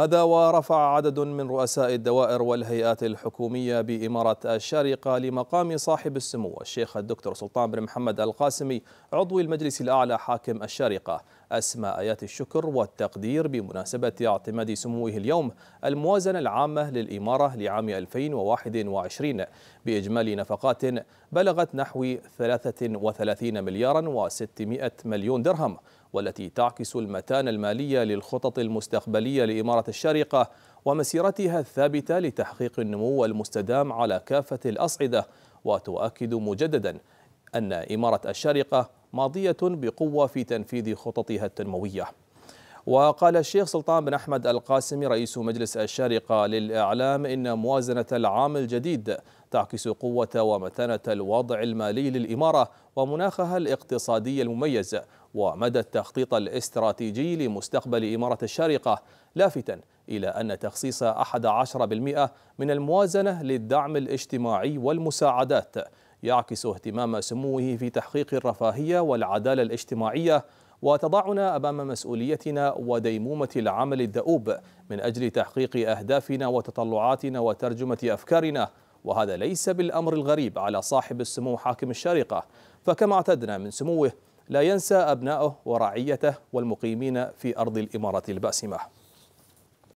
هذا ورفع عدد من رؤساء الدوائر والهيئات الحكومية بإمارة الشارقة لمقام صاحب السمو الشيخ الدكتور سلطان بن محمد القاسمي عضو المجلس الأعلى حاكم الشارقة أسماء آيات الشكر والتقدير بمناسبة اعتماد سموه اليوم الموازنة العامة للإمارة لعام 2021 بإجمالي نفقات بلغت نحو 33 مليار و600 مليون درهم والتي تعكس المتانة المالية للخطط المستقبلية لإمارة الشارقة ومسيرتها الثابتة لتحقيق النمو المستدام على كافة الأصعدة وتؤكد مجددا أن إمارة الشارقة ماضية بقوة في تنفيذ خططها التنموية وقال الشيخ سلطان بن أحمد القاسمي رئيس مجلس الشارقة للإعلام إن موازنة العام الجديد تعكس قوة ومتانة الوضع المالي للإمارة ومناخها الاقتصادي المميز ومدى التخطيط الاستراتيجي لمستقبل إمارة الشارقة لافتا إلى أن تخصيص 11% من الموازنة للدعم الاجتماعي والمساعدات يعكس اهتمام سموه في تحقيق الرفاهية والعدالة الاجتماعية وتضعنا أمام مسؤوليتنا وديمومة العمل الدؤوب من أجل تحقيق أهدافنا وتطلعاتنا وترجمة أفكارنا وهذا ليس بالأمر الغريب على صاحب السمو حاكم الشارقة فكما اعتدنا من سموه لا ينسى أبنائه ورعيته والمقيمين في أرض الإمارة الباسمة